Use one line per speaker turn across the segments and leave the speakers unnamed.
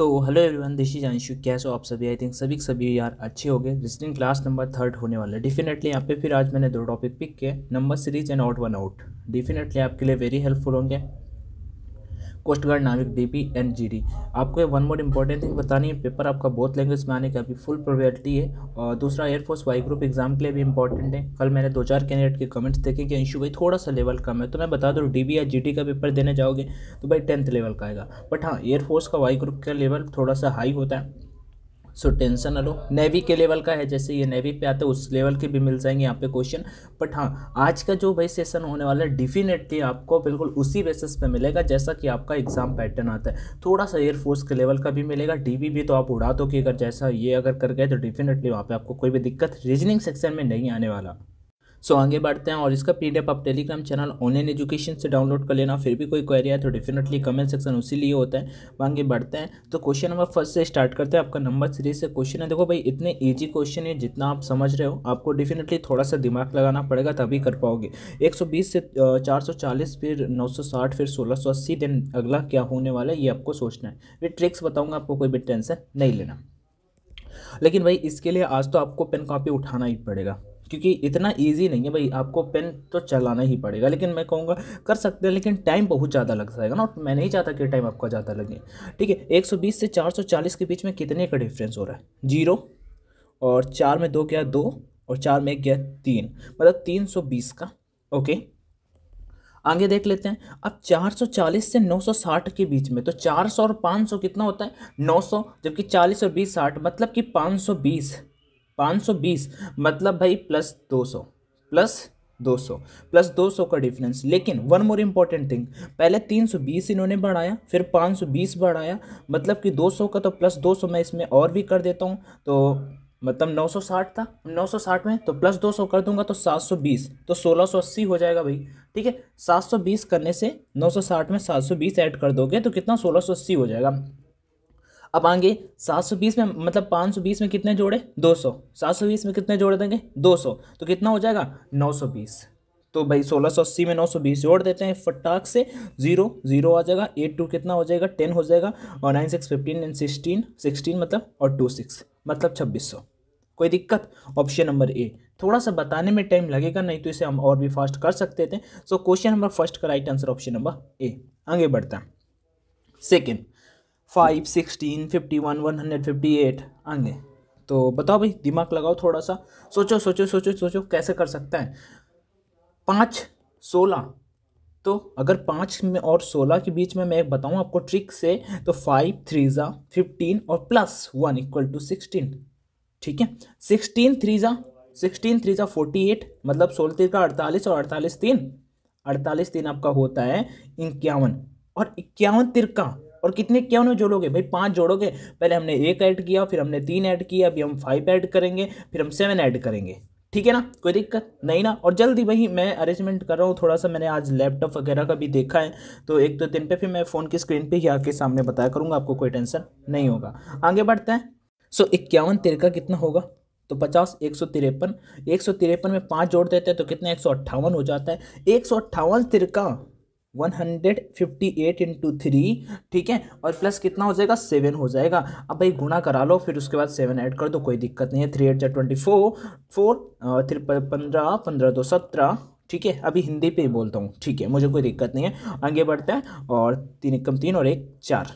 तो hello everyone this is Anshu कैसे हो आप सभी आई थिंक सभी सभी यार अच्छे हो गए रीजनिंग क्लास नंबर थर्ड होने वाला है डेफिनेटली यहाँ पे फिर आज मैंने दो टॉपिक पिक किए number series and odd one out definitely आपके लिए वेरी हेल्पफुल होंगे कोस्ट गार्ड नाविक D P N G D आपको वन मोड इंपॉर्टेंट थिंग बतानी है पेपर आपका बोथ लैंग्वेज में आने का अभी फुल प्रोबेबिलिटी है और दूसरा एयरफोर्स वाई ग्रुप एग्जाम के लिए भी इंपॉर्टेंट है कल मैंने दो चार कैंडिडेट के कमेंट्स देखे कि अंशु भाई थोड़ा सा लेवल कम है तो मैं बता दूँ डी बी या जी डी का पेपर देने जाओगे तो भाई टेंथ लेवल का आएगा बट हाँ एयरफोर्स का वाई ग्रुप का लेवल थोड़ा सा हाई होता है सो टेंशन ना लो नेवी के लेवल का है जैसे ये नेवी पे आता है उस लेवल के भी मिल जाएंगे यहाँ पे क्वेश्चन बट हाँ आज का जो भाई सेशन होने वाला है डिफिनेटली आपको बिल्कुल उसी बेसिस पे मिलेगा जैसा कि आपका एग्जाम पैटर्न आता है थोड़ा सा एयरफोर्स के लेवल का भी मिलेगा डीबी भी तो आप उड़ा दो कि अगर जैसा ये अगर कर गए तो डेफिनेटली वहाँ पर आपको कोई भी दिक्कत रीजनिंग सेक्शन में नहीं आने वाला सो आगे बढ़ते हैं और इसका पी आप टेलीग्राम चैनल ऑनलाइन एजुकेशन से डाउनलोड कर लेना फिर भी कोई क्वेरी है तो डेफिनेटली कमेंट सेक्शन उसी लिए होता है वो आगे बढ़ते हैं तो क्वेश्चन नंबर फर्स्ट से स्टार्ट करते हैं आपका नंबर सीरीज से क्वेश्चन है देखो भाई इतने ईजी क्वेश्चन है जितना आप समझ रहे हो आपको डेफिनेटली थोड़ा सा दिमाग लगाना पड़ेगा तभी कर पाओगे एक से चार फिर नौ फिर सोलह देन अगला क्या होने वाला है ये आपको सोचना है वे ट्रिक्स बताऊँगा आपको कोई भी टेंशन नहीं लेना लेकिन भाई इसके लिए आज तो आपको पेन कॉपी उठाना ही पड़ेगा क्योंकि इतना ईजी नहीं है भाई आपको पेन तो चलाना ही पड़ेगा लेकिन मैं कहूँगा कर सकते हैं लेकिन टाइम बहुत ज़्यादा लग जाएगा ना मैं नहीं चाहता कि टाइम आपका ज़्यादा लगे ठीक है 120 से 440 के बीच में कितने का डिफरेंस हो रहा है जीरो और चार में दो गया दो और चार में एक गया तीन मतलब तीन सौ बीस का ओके आगे देख लेते हैं अब 440 से 960 के बीच में तो 400 और 500 कितना होता है 900 जबकि 40 और 20 60 मतलब कि 520 पाँच सौ बीस मतलब भाई प्लस दो सौ प्लस दो सौ प्लस दो सौ का डिफरेंस लेकिन वन मोर इम्पॉर्टेंट थिंग पहले तीन सौ बीस इन्होंने बढ़ाया फिर पाँच सौ बीस बढ़ाया मतलब कि दो सौ का तो प्लस दो सौ मैं इसमें और भी कर देता हूँ तो मतलब 960 था 960 में तो प्लस 200 कर दूंगा तो 720 तो 1680 हो जाएगा भाई ठीक है 720 करने से 960 में 720 ऐड कर दोगे तो कितना 1680 हो जाएगा अब आगे 720 में मतलब 520 में कितने जोड़े 200 720 में कितने जोड़े देंगे 200 तो कितना हो जाएगा 920 तो भाई 1680 में 920 जोड़ देते हैं फटाक से जीरो जीरो आ जाएगा एट टू कितना हो जाएगा टेन हो जाएगा और nine six fifteen and sixteen sixteen मतलब और टू सिक्स मतलब छब्बीस सौ कोई दिक्कत ऑप्शन नंबर ए थोड़ा सा बताने में टाइम लगेगा नहीं तो इसे हम और भी फास्ट कर सकते थे सो क्वेश्चन नंबर फर्स्ट का right answer option number A आगे बढ़ता second five sixteen fifty one one hundred fifty eight आगे तो बताओ भाई दिमाग लगाओ थोड़ा सा सोचो सोचो सोचो सोचो कैसे कर सकता है पाँच सोलह तो अगर पाँच में और सोलह के बीच में मैं बताऊँ आपको ट्रिक से तो फाइव थ्री ज़ा फिफ्टीन और plus one equal to sixteen ठीक है सिक्सटीन थ्री ज़ा सिक्सटीन थ्री ज़ा फोर्टी एट मतलब सोलह तीन का अड़तालीस और अड़तालीस तीन अड़तालीस तीन आपका होता है इक्यावन और इक्यावन तिरका और कितने क्या उन्हें जोड़ोगे भाई पाँच जोड़ोगे पहले हमने एक ऐड किया फिर हमने तीन ऐड किया अभी हम फाइव ऐड करेंगे फिर हम सेवन ऐड करेंगे ठीक है ना कोई दिक्कत नहीं ना और जल्दी वही मैं अरेंजमेंट कर रहा हूँ थोड़ा सा मैंने आज लैपटॉप वगैरह का भी देखा है तो एक दो तो दिन पे फिर मैं फ़ोन की स्क्रीन पर ही आके सामने बताया करूँगा आपको कोई टेंशन नहीं होगा आगे बढ़ते हैं सो इक्यावन तिरका कितना होगा तो पचास एक सौ तिरपन एक सौ तिरपन में पाँच जोड़ देते हैं तो कितना एक सौ अट्ठावन हो जाता है एक सौ अट्ठावन तिरका 158 इंटू थ्री ठीक है और प्लस कितना हो जाएगा सेवन हो जाएगा अब भाई गुणा करा लो फिर उसके बाद सेवन ऐड कर दो कोई दिक्कत नहीं है थ्री एट जै ट्वेंटी फोर फोर थ्री पंद्रह पंद्रह दो सत्रह ठीक है अभी हिंदी पे ही बोलता हूँ ठीक है मुझे कोई दिक्कत नहीं है आगे बढ़ते हैं और तीन कम तीन और एक चार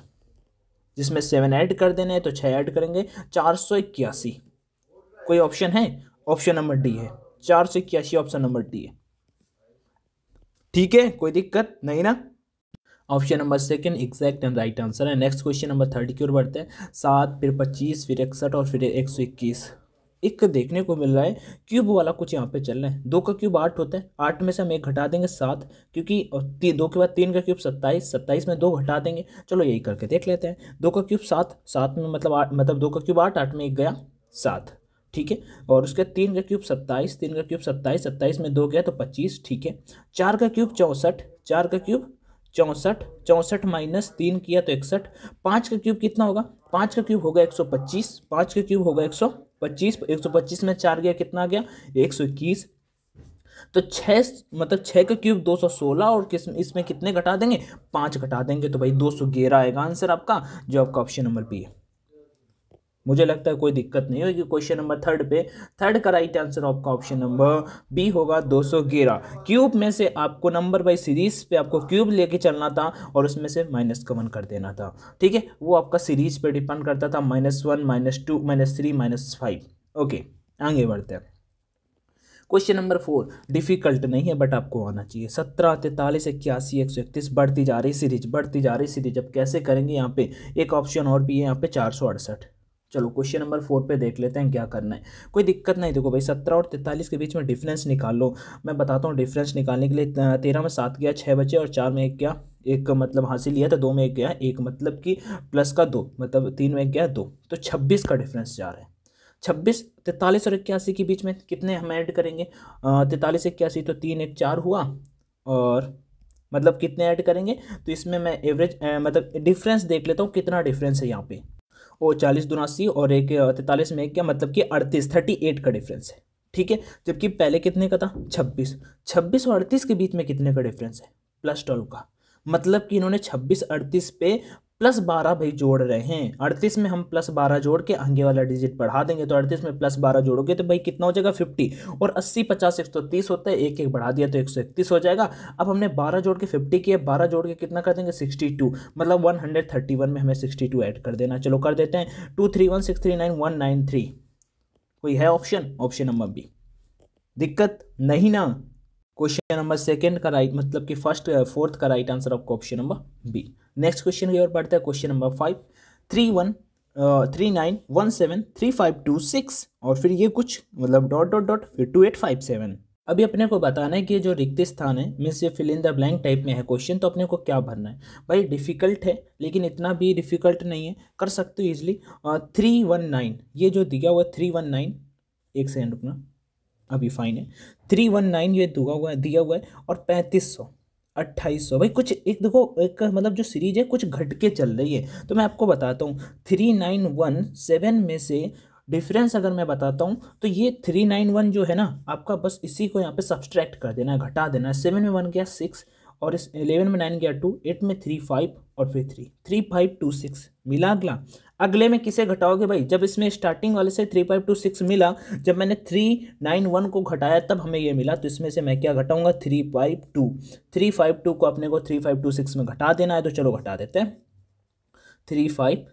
जिसमें सेवन ऐड कर देने हैं तो छः ऐड करेंगे चार सौ इक्यासी कोई ऑप्शन है ऑप्शन नंबर डी है चार सौ इक्यासी ऑप्शन नंबर डी है ठीक है कोई दिक्कत नहीं ना option number second exact and right answer है नेक्स्ट क्वेश्चन नंबर थर्ड की ओर बढ़ते हैं सात फिर पच्चीस फिर इकसठ और फिर एक सौ इक्कीस एक देखने को मिल रहा है क्यूब वाला कुछ यहाँ पे चल रहा है दो का क्यूब आठ होता है आठ में से हम एक घटा देंगे सात क्योंकि दो के बाद तीन का क्यूब सत्ताईस सत्ताईस में दो घटा देंगे चलो यही करके देख लेते हैं दो का क्यूब सात सात में मतलब आठ मतलब दो का क्यूब आठ आठ में एक गया सात ठीक है और उसके तीन का क्यूब सत्ताईस तीन का क्यूब सत्ताईस सत्ताईस में दो गया तो पच्चीस ठीक है चार का क्यूब चौंसठ चार का क्यूब चौंसठ चौंसठ माइनस तीन किया तो इकसठ पाँच का क्यूब कितना होगा पाँच का क्यूब होगा एक सौ पच्चीस पाँच का क्यूब होगा एक सौ पच्चीस एक सौ पच्चीस में चार गया कितना आ गया एक सौ इक्कीस तो छः मतलब छः का क्यूब दो सौ सोलह और किस इसमें कितने घटा देंगे पाँच घटा देंगे तो भाई दो सौ ग्यारह आएगा आंसर आपका जो आपका ऑप्शन नंबर बी है मुझे लगता है कोई दिक्कत नहीं होगी क्वेश्चन नंबर थर्ड पे थर्ड का राइट आंसर आपका ऑप्शन नंबर बी होगा 211 क्यूब में से आपको नंबर बाई सीरीज पे आपको क्यूब लेके चलना था और उसमें से माइनस का वन कर देना था ठीक है वो आपका सीरीज पे डिपेंड करता था minus one minus two minus three minus five okay आगे बढ़ते हैं क्वेश्चन नंबर फोर डिफिकल्ट नहीं है बट आपको आना चाहिए सत्रह तैंतालीस इक्यासी एक सौ इकतीस बढ़ती जा रही सीरीज बढ़ती जा रही सीरीज अब कैसे करेंगे यहाँ पे एक ऑप्शन और भी है यहाँ पे चार सौ अड़सठ चलो क्वेश्चन नंबर फोर पे देख लेते हैं क्या करना है कोई दिक्कत नहीं देखो भाई सत्रह और तैंतालीस के बीच में डिफरेंस निकाल लो मैं बताता हूँ डिफरेंस निकालने के लिए तेरह में सात गया छः बचे और चार में एक गया एक मतलब हासिल लिया था दो में एक गया एक मतलब कि प्लस का दो मतलब तीन में एक गया दो तो छब्बीस का डिफरेंस जा रहा है छब्बीस तैंतालीस और इक्यासी के बीच में कितने हम ऐड करेंगे तैंतालीस इक्यासी तो तीन एक चार हुआ और मतलब कितने ऐड करेंगे तो इसमें मैं एवरेज मतलब डिफरेंस देख लेता हूँ कितना डिफरेंस है यहाँ पे और चालीस दुना और एक तैंतालीस में क्या मतलब कि अड़तीस थर्टी एट का डिफरेंस है ठीक है जबकि पहले कितने का था छब्बीस छब्बीस और अड़तीस के बीच में कितने का डिफरेंस है प्लस ट्वेल्व का मतलब कि इन्होंने छब्बीस अड़तीस पे प्लस बारह भाई जोड़ रहे हैं अड़तीस में हम प्लस बारह जोड़ के आगे वाला डिजिट बढ़ा देंगे तो अड़तीस में प्लस बारह जोड़ोगे तो भाई कितना हो जाएगा फिफ्टी और अस्सी पचास एक सौ तीस होता है एक एक बढ़ा दिया तो एक सौ इकतीस हो जाएगा अब हमने बारह जोड़ के फिफ्टी किया बारह जोड़ के कितना कर देंगे सिक्सटी टू मतलब वन हंड्रेड थर्टी वन में हमें सिक्सटी टू ऐड कर देना चलो कर देते हैं two three one six three nine one nine three कोई है ऑप्शन ऑप्शन नंबर बी दिक्कत नहीं ना क्वेश्चन नंबर सेकेंड का राइट मतलब कि फर्स्ट फोर्थ का राइट आंसर आपको option number B next question की ओर पढ़ते हैं question number five three one three nine one seven three five two six और फिर ये कुछ मतलब डॉट डॉट डॉट फिर टू एट फाइव सेवन अभी अपने को बताना है कि जो रिक्त स्थान है मीन्स ये fill in the blank type में है क्वेश्चन तो अपने को क्या भरना है भाई डिफ़िकल्ट है लेकिन इतना भी डिफ़िकल्ट नहीं है कर सकते हो इजिली थ्री वन नाइन ये जो दिया हुआ है थ्री वन नाइन एक सेकेंड रुकना अभी फाइन है थ्री वन नाइन ये दिया हुआ है दिया हुआ है और पैंतीस सौ अट्ठाईस सौ भाई कुछ एक देखो एक मतलब जो सीरीज है कुछ घट के चल रही है तो मैं आपको बताता हूँ थ्री नाइन वन सेवन में से डिफरेंस अगर मैं बताता हूँ तो ये थ्री नाइन वन जो है ना आपका बस इसी को यहाँ पे सब्सट्रैक्ट कर देना घटा देना सेवन में वन गया सिक्स और इस एलेवन में नाइन गया टू एट में थ्री फाइव और फिर three three five two six मिला अगला अगले में किसे घटाओगे भाई जब इसमें स्टार्टिंग वाले से थ्री फाइव टू सिक्स मिला जब मैंने थ्री नाइन वन को घटाया तब हमें ये मिला तो इसमें से मैं क्या घटाऊंगा three five two three five two को अपने को थ्री फाइव टू सिक्स में घटा देना है तो चलो घटा देते हैं थ्री फाइव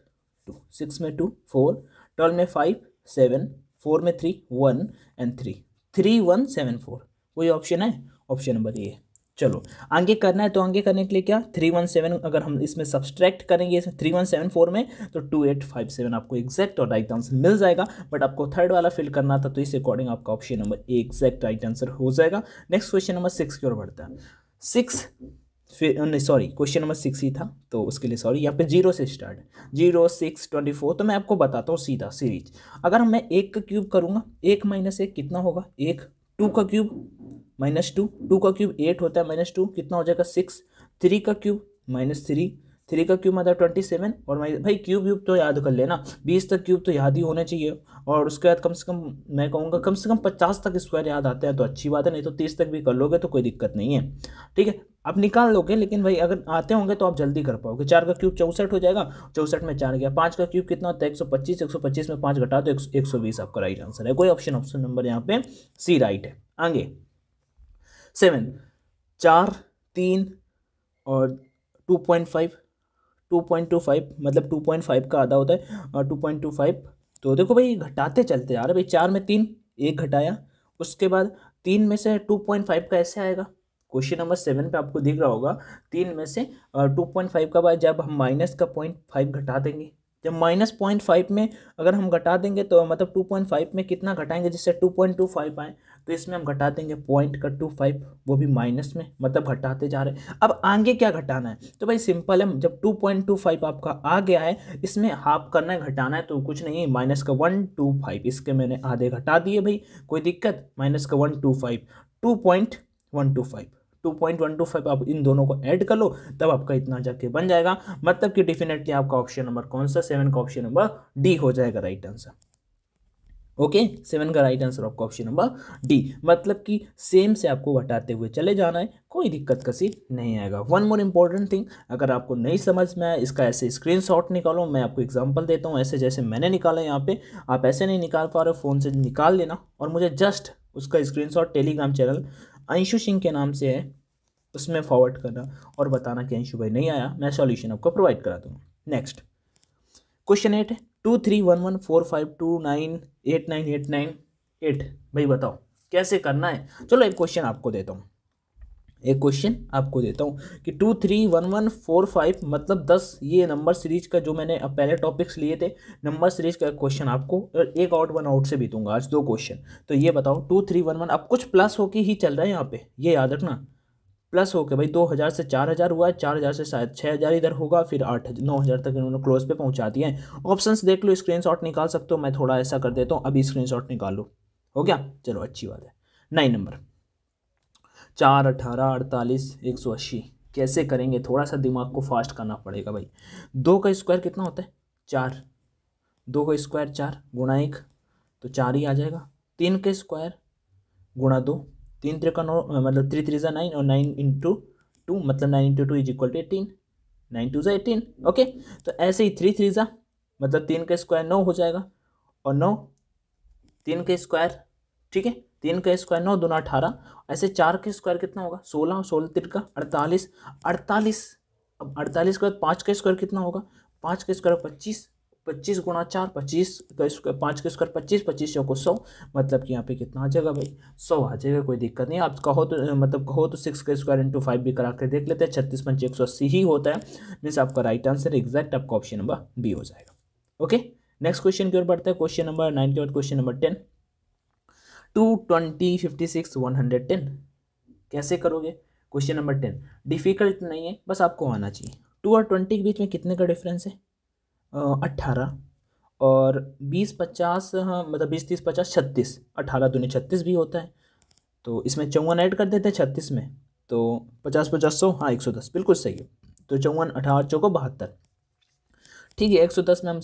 टू सिक्स में टू फोर ट्वेल्व में फाइव सेवन फोर में three one and three three one seven four वही ऑप्शन है ऑप्शन नंबर ये चलो आगे करना है तो आगे करने के लिए क्या थ्री वन सेवन अगर हम इसमें सब्सट्रैक्ट करेंगे इसमें थ्री वन सेवन फोर में तो टू एट फाइव सेवन आपको एग्जैक्ट और राइट आंसर मिल जाएगा बट आपको थर्ड वाला फिल करना था तो इस अकॉर्डिंग आपका option number A exact right answer हो जाएगा नेक्स्ट क्वेश्चन नंबर सिक्स की ओर बढ़ता है सिक्स फिर नहीं सॉरी क्वेश्चन नंबर सिक्स ही था तो उसके लिए सॉरी यहाँ पे जीरो से start zero six twenty four तो मैं आपको बताता हूँ सीधा सीरीज अगर मैं एक का क्यूब करूँगा एक माइनस एक कितना होगा एक टू का क्यूब माइनस टू टू का क्यूब एट होता है माइनस टू कितना हो जाएगा सिक्स थ्री का क्यूब माइनस थ्री थ्री का क्यूब मतलब ट्वेंटी सेवन और भाई क्यूब व्यूब तो याद कर लेना बीस तक क्यूब तो याद ही होने चाहिए और उसके बाद कम से कम मैं कहूँगा कम से कम पचास तक स्क्वायर याद आता है तो अच्छी बात है नहीं तो तीस तक भी कर लोगे तो कोई दिक्कत नहीं है ठीक है आप निकाल लोगे लेकिन भाई अगर आते होंगे तो आप जल्दी कर पाओगे चार का क्यूब चौसठ हो जाएगा चौसठ में चार गया पाँच का क्यूब कितना होता है एक सौ पच्चीस एक सौ पच्चीस में पाँच घटा तो एक सौ बीस आपका राइट आंसर है कोई ऑप्शन ऑप्शन नंबर यहाँ पे सी राइट है आगे सेवन चार तीन और two point five two point two five मतलब टू पॉइंट फाइव का आधा होता है और टू पॉइंट टू फाइव तो देखो भाई घटाते चलते जा रहे भाई चार में तीन एक घटाया उसके बाद तीन में से टू पॉइंट फाइव का ऐसे आएगा क्वेश्चन नंबर सेवन पे आपको दिख रहा होगा तीन में से टू पॉइंट फाइव का बाद जब हम माइनस का पॉइंट फाइव घटा देंगे जब माइनस पॉइंट फाइव में अगर हम घटा देंगे तो मतलब टू पॉइंट फाइव में कितना घटाएंगे जिससे टू पॉइंट टू फाइव आए तो इसमें हम घटा देंगे पॉइंट का टू फाइव वो भी माइनस में मतलब घटाते जा रहे हैं अब आगे क्या घटाना है तो भाई सिंपल है जब टू पॉइंट टू फाइव आपका आ गया है इसमें हाफ करना है घटाना है तो कुछ नहीं माइनस का वन टू फाइव इसके मैंने आधे घटा दिए भाई कोई दिक्कत माइनस का one two five two point one two five two point one two five आप इन दोनों को ऐड कर लो तब आपका इतना जाके बन जाएगा मतलब कि डेफिनेटली आपका ऑप्शन नंबर कौन सा सेवन का ऑप्शन नंबर डी हो जाएगा राइट आंसर ओके सेवन का राइट आंसर आपका ऑप्शन नंबर डी मतलब कि सेम से आपको घटाते हुए चले जाना है कोई दिक्कत कसी नहीं आएगा वन मोर इम्पॉर्टेंट थिंग अगर आपको नहीं समझ में आया इसका ऐसे स्क्रीन शॉट निकालो मैं आपको एग्जाम्पल देता हूँ ऐसे जैसे मैंने निकाला यहाँ पे आप ऐसे नहीं निकाल पा रहे फ़ोन से निकाल लेना और मुझे जस्ट उसका screen Telegram channel Anshu Singh के नाम से है उसमें फॉरवर्ड करना और बताना कि अंशु भाई नहीं आया मैं सॉल्यूशन आपको प्रोवाइड करा दूँगा नेक्स्ट क्वेश्चन एट है two three one one four five two nine eight nine eight nine eight भाई बताओ कैसे करना है चलो एक क्वेश्चन आपको देता हूँ एक क्वेश्चन आपको देता हूँ कि two three one one four five मतलब दस ये नंबर सीरीज का जो मैंने पहले टॉपिक्स लिए थे नंबर सीरीज का क्वेश्चन आपको एक आउट वन आउट से भी दूंगा आज दो क्वेश्चन तो ये बताओ टू थ्री वन वन अब कुछ प्लस होके ही चल रहा है यहाँ पे ये याद रखना प्लस होकर भाई दो हज़ार से चार हज़ार हुआ है चार हज़ार से शायद छः हज़ार इधर होगा फिर आठ नौ हज़ार तक इन्होंने क्लोज पे पहुंचा दिया है ऑप्शंस देख लो स्क्रीनशॉट निकाल सकते हो मैं थोड़ा ऐसा कर देता हूँ अभी स्क्रीनशॉट लो हो गया चलो अच्छी बात है नाइन नंबर चार अठारह अड़तालीस एक सौ अस्सी कैसे करेंगे थोड़ा सा दिमाग को फास्ट करना पड़ेगा भाई दो का स्क्वायर कितना होता है चार दो का स्क्वायर चार गुणा एक तो चार ही आ जाएगा तीन का स्क्वायर गुणा दो तीन त्रिका नौ मतलब थ्री थ्री ज़ा नाइन और नाइन इंटू टू मतलब nine into two is equal to eighteen nine two ज़ा एटीन ओके तो ऐसे ही थ्री थ्री ज़ा मतलब तीन का स्क्वायर नौ हो जाएगा और नौ तीन का स्क्वायर ठीक है तीन का स्क्वायर नौ दोनों अठारह ऐसे चार का स्क्वायर कितना होगा सोलह और सोलह तिर का अड़तालीस अड़तालीस अब अड़तालीस के बाद पाँच का स्क्वायर कितना होगा पाँच का स्क्वायर पच्चीस पच्चीस गुणा चार पच्चीस का स्क्वायर पाँच का स्क्वायर पच्चीस पच्चीस चौको सौ मतलब कि यहाँ पे कितना आ जाएगा भाई सौ आ जाएगा कोई दिक्कत नहीं आप कहो तो मतलब कहो तो सिक्स का स्क्वायर इंटू फाइव भी करा कर देख लेते हैं छत्तीस पंच एक सौ अस्सी ही होता है मीन्स आपका राइट आंसर एग्जैक्ट आपका ऑप्शन नंबर बी हो जाएगा ओके नेक्स्ट क्वेश्चन की ओर बढ़ते हैं क्वेश्चन नंबर नाइन के बाद question number ten two twenty fifty six one hundred ten कैसे करोगे क्वेश्चन नंबर टेन डिफिकल्ट नहीं है बस आपको आना चाहिए टू और ट्वेंटी के बीच में कितने का डिफरेंस है अट्ठारह और बीस पचास हाँ मतलब बीस तीस पचास छत्तीस अठारह दूनी छत्तीस भी होता है तो इसमें चौवन ऐड कर देते हैं छत्तीस में तो पचास पचास सौ हाँ एक सौ दस बिल्कुल सही है तो चौवन अठारह चौको बहत्तर ठीक है एक सौ दस में हम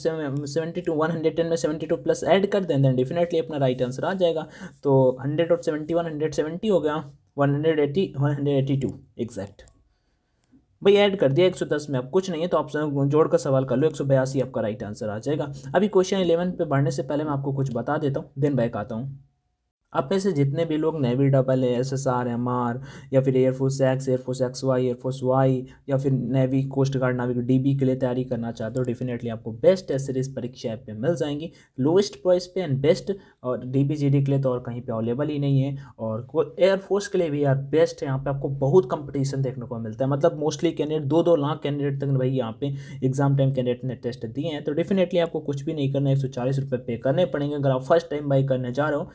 seventy two one hundred ten में सेवेंटी टू प्लस ऐड कर दें देन डेफिनेटली अपना राइट आंसर आ जाएगा तो हंड्रेड और सेवेंटी वन हंड्रेड सेवेंटी हो गया one hundred eighty one hundred eighty two exact भाई ऐड कर दिया 110 में अब कुछ नहीं है तो आप जोड़ का सवाल कर लो एक आपका राइट आंसर आ जाएगा अभी क्वेश्चन इलेवन पे बढ़ने से पहले मैं आपको कुछ बता देता हूँ दिन बैक आता हूँ आप में से जितने भी लोग नेवी डबल है S S R M R या फिर air force X air force X Y air force Y या फिर नेवी कोस्ट गार्ड नाविक डी बी के लिए तैयारी करना चाहते हो डेफिनेटली आपको बेस्ट एस सीरीज परीक्षा ऐप पर मिल जाएंगी लोएस्ट प्राइस पे एंड बेस्ट और डी बी जी डी के लिए तो और कहीं पर अवेलेबल ही नहीं है और एयरफोर्स के लिए भी यार बेस्ट है यहाँ पर आपको बहुत कंपटीशन देखने को मिलता है मतलब मोस्टली कैंडिडेट दो दो लाख कैंडिडेट तक भाई यहाँ पे एग्जाम टाइम कैंडिडेट ने टेस्ट दिए हैं तो डेफिनेटली आपको कुछ भी नहीं करना है एक सौ चालीस रुपये पे करने पड़ेंगे अगर आप फर्स्ट टाइम बाई करने जा रहे हो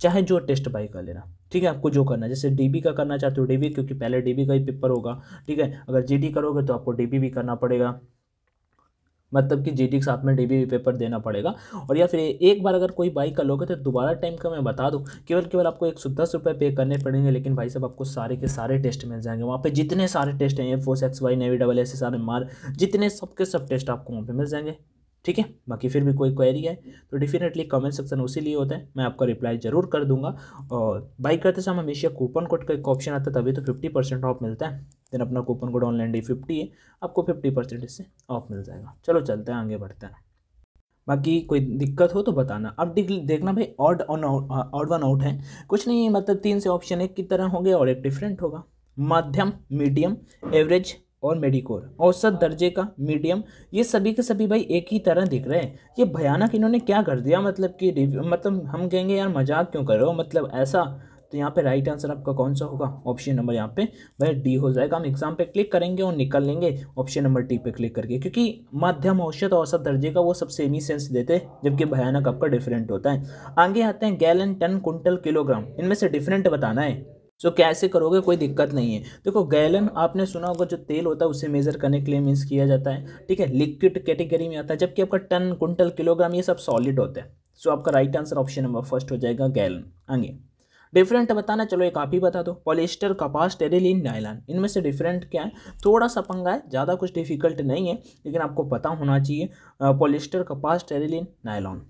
चाहे जो टेस्ट बाई कर लेना ठीक है आपको जो करना है जैसे डीबी का करना चाहते हो डीबी क्योंकि पहले डीबी का ही पेपर होगा ठीक है अगर जीडी करोगे तो आपको डीबी भी करना पड़ेगा मतलब कि जीडी के साथ में डीबी भी पेपर देना पड़ेगा और या फिर एक बार अगर कोई बाई कर लोगे तो दोबारा टाइम का मैं बता दूँ केवल केवल आपको एक सौ दस रुपये पे करने पड़ेंगे लेकिन भाई साहब आपको सारे के सारे टेस्ट मिल जाएंगे वहाँ पे जितने सारे टेस्ट हैं F force X Y navy double S सारे मार जितने सबके सब टेस्ट आपको वहाँ पे मिल जाएंगे ठीक है बाकी फिर भी कोई क्वेरी है तो डेफिनेटली कमेंट सेक्शन उसी लिए होता है मैं आपका रिप्लाई जरूर कर दूंगा और बाई करते समय हमेशा कूपन कोड का एक ऑप्शन आता है तभी तो फिफ्टी परसेंट ऑफ मिलता है देन अपना coupon code online D fifty है आपको फिफ्टी परसेंट इससे ऑफ मिल जाएगा चलो चलते हैं आगे बढ़ते हैं बाकी कोई दिक्कत हो तो बताना अब देखना भाई odd on odd one out है कुछ नहीं मतलब तीन से ऑप्शन एक की तरह होंगे और एक डिफरेंट होगा मध्यम मीडियम एवरेज और मेडिकोर औसत दर्जे का मीडियम ये सभी के सभी भाई एक ही तरह दिख रहे हैं ये भयानक इन्होंने क्या कर दिया मतलब कि मतलब हम कहेंगे यार मजाक क्यों कर रहे हो मतलब ऐसा तो यहाँ पे राइट आंसर आपका कौन सा होगा ऑप्शन नंबर यहाँ पे भाई डी हो जाएगा हम एग्जाम पे क्लिक करेंगे और निकल लेंगे ऑप्शन नंबर डी पे क्लिक करके क्योंकि मध्यम औसत औसत दर्जे का वो सब सेमी सेंस देते हैं जबकि भयानक आपका डिफरेंट होता है आगे आते हैं गैलन टन कुंटल किलोग्राम इनमें से डिफरेंट बताना है सो कैसे करोगे कोई दिक्कत नहीं है देखो गैलन आपने सुना होगा जो तेल होता है उसे मेजर करने के लिए मीन्स किया जाता है ठीक है लिक्विड कैटेगरी में आता है जबकि आपका टन कुंटल किलोग्राम ये सब सॉलिड होते हैं सो आपका right answer option number first हो जाएगा गैलन आगे डिफरेंट बताना चलो एक आप ही बता दो पॉलिस्टर कपास टेरेलिन नायलान इनमें से डिफरेंट क्या है थोड़ा सा पंगा है ज़्यादा कुछ डिफिकल्ट नहीं है लेकिन आपको पता होना चाहिए पॉलिस्टर कपास टेरेलिन नायलॉन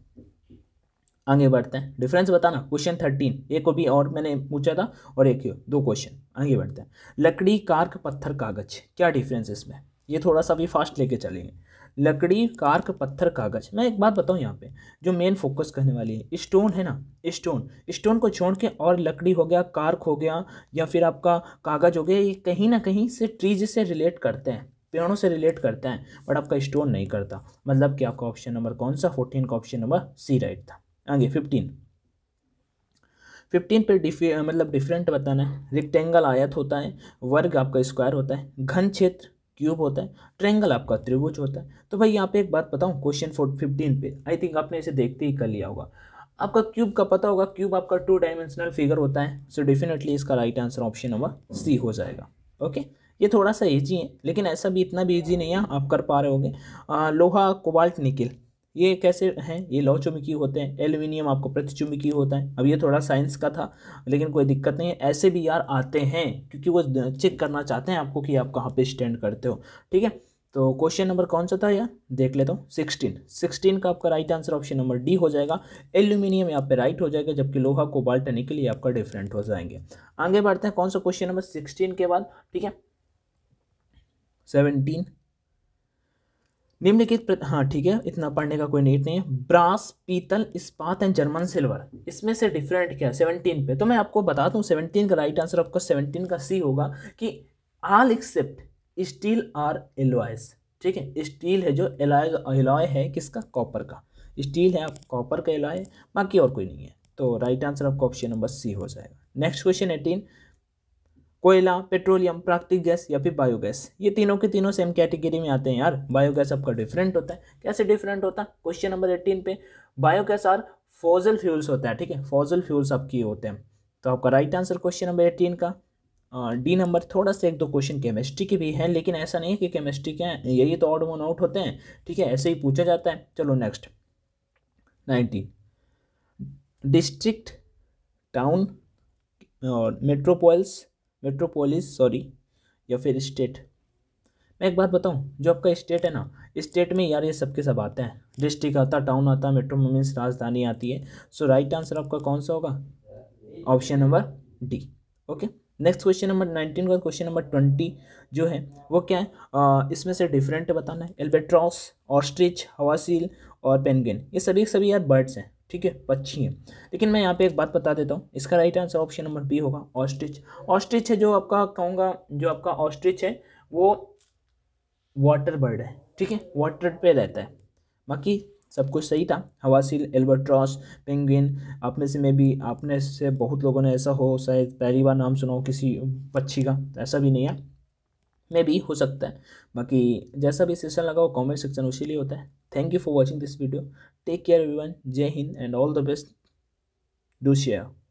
आगे बढ़ते हैं डिफरेंस बताना क्वेश्चन थर्टीन एक को भी और मैंने पूछा था और एक ही दो क्वेश्चन आगे बढ़ते हैं लकड़ी कार्क पत्थर कागज क्या डिफरेंस इसमें ये थोड़ा सा भी फास्ट लेके चलेंगे लकड़ी कार्क पत्थर कागज मैं एक बात बताऊँ यहाँ पे जो मेन फोकस करने वाली है स्टोन है ना स्टोन स्टोन को छोड़ के और लकड़ी हो गया कार्क हो गया या फिर आपका कागज हो गया ये कहीं ना कहीं से ट्रीज से रिलेट करते हैं पेड़ों से रिलेट करते हैं बट आपका स्टोन नहीं करता मतलब कि आपका ऑप्शन नंबर कौन सा फोर्टीन का ऑप्शन नंबर सी राइट था आगे फिफ्टीन फिफ्टीन पे डिफ मतलब डिफरेंट बताना है रिक्टेंगल आयत होता है वर्ग आपका स्क्वायर होता है घन क्षेत्र क्यूब होता है ट्रेंगल आपका त्रिभुज होता है तो भाई यहाँ पे एक बात बताऊँ क्वेश्चन फोर फिफ्टीन पे आई थिंक आपने इसे देखते ही कर लिया होगा आपका क्यूब का पता होगा क्यूब आपका टू डायमेंशनल फिगर होता है सो so डेफिनेटली इसका right answer option number C हो जाएगा ओके ये थोड़ा सा ईजी है लेकिन ऐसा भी इतना भी ईजी नहीं है आप कर पा रहे होंगे लोहा कोबाल्ट निकिल ये कैसे हैं ये लौ चुंबकीय होते हैं एल्यूमिनियम आपको प्रतिचुंबकीय होता है अब ये थोड़ा साइंस का था लेकिन कोई दिक्कत नहीं है ऐसे भी यार आते हैं क्योंकि वो चेक करना चाहते हैं आपको कि आप कहाँ पे स्टैंड करते हो ठीक है तो क्वेश्चन नंबर कौन सा था यार देख लेता हूँ सिक्सटीन सिक्सटीन का आपका right answer option number D हो जाएगा एल्यूमिनियम यहाँ पे राइट हो जाएगा जबकि लोहा को के लिए आपका डिफरेंट हो जाएंगे आगे बढ़ते हैं कौन सा क्वेश्चन नंबर सिक्सटीन के बाद ठीक है सेवनटीन निम्नलिखित हाँ ठीक है इतना पढ़ने का कोई नीट नहीं है ब्रास पीतल इस्पात एंड जर्मन सिल्वर इसमें से डिफरेंट क्या है सेवनटीन पे तो मैं आपको बता दूँ सेवनटीन का राइट आंसर आपका सेवनटीन का सी होगा कि all except steel are alloys ठीक है स्टील है जो एलॉय एलॉय है किसका कॉपर का स्टील है आप कॉपर का एलॉय बाकी और कोई नहीं है तो राइट आंसर आपका ऑप्शन नंबर सी हो जाएगा नेक्स्ट क्वेश्चन एटीन कोयला पेट्रोलियम प्राकृतिक गैस या फिर बायोगैस ये तीनों के तीनों सेम कैटेगरी में आते हैं यार बायोगैस आपका डिफरेंट होता है कैसे डिफरेंट होता है क्वेश्चन नंबर एट्टीन पे बायोगैस आर फॉजल फ्यूल्स होता है ठीक है फॉजल फ्यूल्स आपके होते हैं तो आपका right answer question number eighteen का डी नंबर थोड़ा सा एक दो क्वेश्चन केमिस्ट्री के भी हैं लेकिन ऐसा नहीं है कि केमिस्ट्री के यही तो ऑड वन आउट होते हैं ठीक है ऐसे ही पूछा जाता है चलो नेक्स्ट नाइनटीन डिस्ट्रिक्ट टाउन और मेट्रोपोल्स मेट्रोपोलिस सॉरी या फिर स्टेट मैं एक बात बताऊँ जो आपका स्टेट है ना स्टेट में यार ये सब के सब आते हैं डिस्ट्रिक्ट आता टाउन आता मेट्रो मीन्स राजधानी आती है सो राइट आंसर आपका कौन सा होगा option number D okay next question number nineteen का क्वेश्चन नंबर ट्वेंटी जो है वो क्या है इसमें से डिफरेंट बताना है एल्बेट्रॉस ऑस्ट्रिच हवासील और पेनगिन ये सभी सभी यार बर्ड्स हैं ठीक है पक्षी है लेकिन मैं यहाँ पे एक बात बता देता हूँ इसका right answer option number B होगा ऑस्ट्रिच ऑस्ट्रिच है जो आपका कहूँगा जो आपका ऑस्ट्रिच है वो वाटर बर्ड है ठीक है वाटर पे रहता है बाकी सब कुछ सही था हवासील एल्बर्ट्रॉस पेंगुइन आप में से मे भी आपने से बहुत लोगों ने ऐसा हो शायद पहली बार नाम सुना हो किसी पक्षी का ऐसा भी नहीं है में भी हो सकता है बाकी जैसा भी सेशन लगा वो कमेंट सेक्शन उसी लिए होता है thank you for watching this video take care everyone जय हिंद and all the best do share